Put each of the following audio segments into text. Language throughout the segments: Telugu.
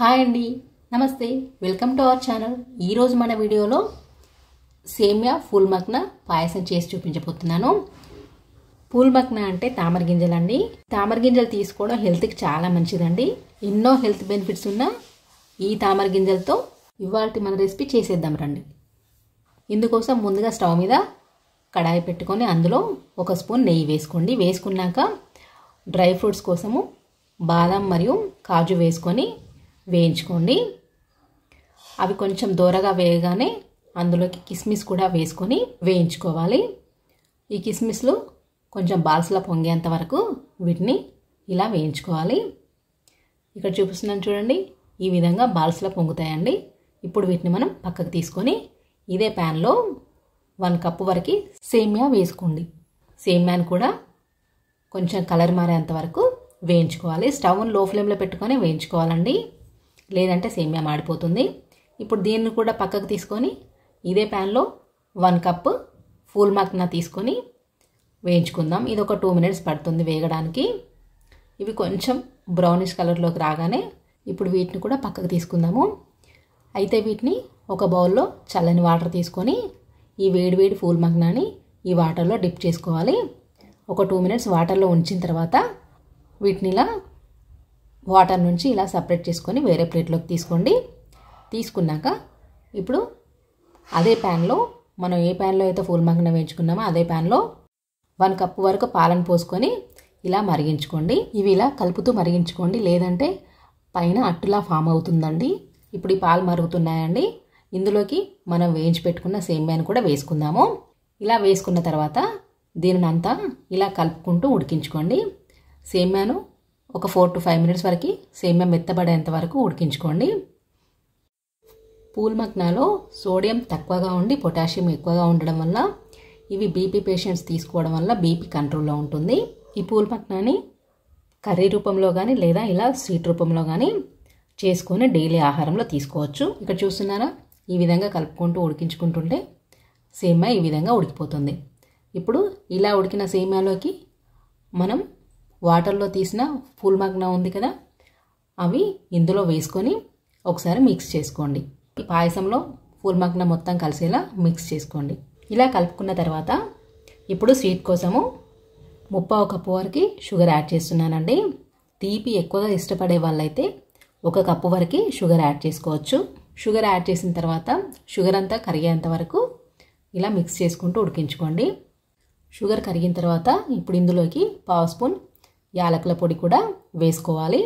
హాయ్ అండి నమస్తే వెల్కమ్ టు అవర్ ఛానల్ ఈరోజు మన వీడియోలో సేమియా ఫుల్ మక్న పాయసం చేసి చూపించబోతున్నాను పూల్ మక్న అంటే తామర గింజలండి తామర గింజలు తీసుకోవడం హెల్త్కి చాలా మంచిదండి ఎన్నో హెల్త్ బెనిఫిట్స్ ఉన్న ఈ తామర గింజలతో ఇవాళ మన రెసిపీ చేసేద్దాం రండి ఇందుకోసం ముందుగా స్టవ్ మీద కడాయి పెట్టుకొని అందులో ఒక స్పూన్ నెయ్యి వేసుకోండి వేసుకున్నాక డ్రై ఫ్రూట్స్ కోసము బాదం మరియు కాజు వేసుకొని వేయించుకోండి అవి కొంచెం దూరగా వేయగానే అందులోకి కిస్మిస్ కూడా వేసుకొని వేయించుకోవాలి ఈ కిస్మిస్లు కొంచెం బాల్స్లో పొంగేంత వరకు వీటిని ఇలా వేయించుకోవాలి ఇక్కడ చూపిస్తున్నాను చూడండి ఈ విధంగా బాల్స్లో పొంగుతాయండి ఇప్పుడు వీటిని మనం పక్కకు తీసుకొని ఇదే ప్యాన్లో వన్ కప్పు వరకు సేమియా వేసుకోండి సేమ్యాను కూడా కొంచెం కలర్ మారేంత వరకు వేయించుకోవాలి స్టవ్ను లో ఫ్లేమ్లో పెట్టుకొని వేయించుకోవాలండి లేదంటే సేమియా మాడిపోతుంది ఇప్పుడు దీన్ని కూడా పక్కకు తీసుకొని ఇదే ప్యాన్లో వన్ కప్ ఫూల్ మక్నా తీసుకొని వేయించుకుందాం ఇది ఒక టూ మినిట్స్ పడుతుంది వేగడానికి ఇవి కొంచెం బ్రౌనిష్ కలర్లోకి రాగానే ఇప్పుడు వీటిని కూడా పక్కకు తీసుకుందాము అయితే వీటిని ఒక బౌల్లో చల్లని వాటర్ తీసుకొని ఈ వేడివేడి ఫూల్ మగ్నాన్ని ఈ వాటర్లో డిప్ చేసుకోవాలి ఒక టూ మినిట్స్ వాటర్లో ఉంచిన తర్వాత వీటిని ఇలా వాటర్ నుంచి ఇలా సపరేట్ చేసుకొని వేరే ప్లేట్లోకి తీసుకోండి తీసుకున్నాక ఇప్పుడు అదే ప్యాన్లో మనం ఏ ప్యాన్లో అయితే ఫూల్ మంకన వేయించుకున్నామో అదే ప్యాన్లో వన్ కప్ వరకు పాలను పోసుకొని ఇలా మరిగించుకోండి ఇవి ఇలా కలుపుతూ మరిగించుకోండి లేదంటే పైన అట్టులా ఫామ్ అవుతుందండి ఇప్పుడు ఈ పాలు మరుగుతున్నాయండి ఇందులోకి మనం వేయించి పెట్టుకున్న సేమ్యాన్ని కూడా వేసుకుందాము ఇలా వేసుకున్న తర్వాత దీనిని అంతా ఇలా కలుపుకుంటూ ఉడికించుకోండి సేమ్యాను ఒక ఫోర్ టు ఫైవ్ మినిట్స్ వరకు సేమ్యా మెత్తబడేంత వరకు ఉడికించుకోండి పూల్మక్నాలో సోడియం తక్కువగా ఉండి పొటాషియం ఎక్కువగా ఉండడం వల్ల ఇవి బీపీ పేషెంట్స్ తీసుకోవడం వల్ల బీపీ కంట్రోల్లో ఉంటుంది ఈ పూల్మక్నాని కర్రీ రూపంలో కానీ లేదా ఇలా స్వీట్ రూపంలో కానీ చేసుకొని డైలీ ఆహారంలో తీసుకోవచ్చు ఇక్కడ చూస్తున్నారా ఈ విధంగా కలుపుకుంటూ ఉడికించుకుంటుంటే సేమ్యా ఈ విధంగా ఉడికిపోతుంది ఇప్పుడు ఇలా ఉడికిన సేమ్యాలోకి మనం వాటర్లో తీసిన పూల్ మగ్న ఉంది కదా అవి ఇందులో వేసుకొని ఒకసారి మిక్స్ చేసుకోండి పాయసంలో పూల్ మగ్న మొత్తం కలిసేలా మిక్స్ చేసుకోండి ఇలా కలుపుకున్న తర్వాత ఇప్పుడు స్వీట్ కోసము ఒక కప్పు వరకు షుగర్ యాడ్ చేస్తున్నానండి తీపి ఎక్కువగా ఇష్టపడే వాళ్ళైతే ఒక కప్పు వరకు షుగర్ యాడ్ చేసుకోవచ్చు షుగర్ యాడ్ చేసిన తర్వాత షుగర్ అంతా కరిగేంత వరకు ఇలా మిక్స్ చేసుకుంటూ ఉడికించుకోండి షుగర్ కరిగిన తర్వాత ఇప్పుడు ఇందులోకి పావు స్పూన్ యాలకుల పొడి కూడా వేసుకోవాలి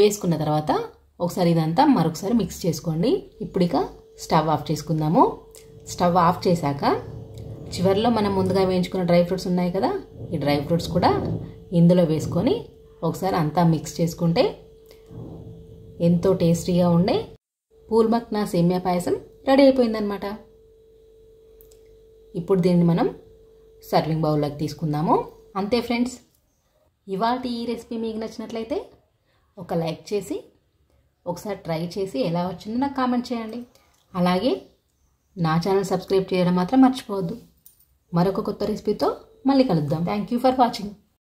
వేసుకున్న తర్వాత ఒకసారి ఇదంతా మరొకసారి మిక్స్ చేసుకోండి ఇప్పుడు స్టవ్ ఆఫ్ చేసుకుందాము స్టవ్ ఆఫ్ చేశాక చివరిలో మనం ముందుగా వేయించుకున్న డ్రై ఫ్రూట్స్ ఉన్నాయి కదా ఈ డ్రై ఫ్రూట్స్ కూడా ఇందులో వేసుకొని ఒకసారి అంతా మిక్స్ చేసుకుంటే ఎంతో టేస్టీగా ఉండే పూల్మక్ నా సేమ్యా పాయసం రెడీ అయిపోయిందనమాట ఇప్పుడు దీన్ని మనం సర్వింగ్ బౌల్లోకి తీసుకుందాము అంతే ఫ్రెండ్స్ ఇవాళ ఈ రెసిపీ మీకు నచ్చినట్లయితే ఒక లైక్ చేసి ఒకసారి ట్రై చేసి ఎలా వచ్చిందో నాకు కామెంట్ చేయండి అలాగే నా ఛానల్ సబ్స్క్రైబ్ చేయడం మాత్రం మర్చిపోవద్దు మరొక కొత్త రెసిపీతో మళ్ళీ కలుద్దాం థ్యాంక్ యూ ఫర్ వాచింగ్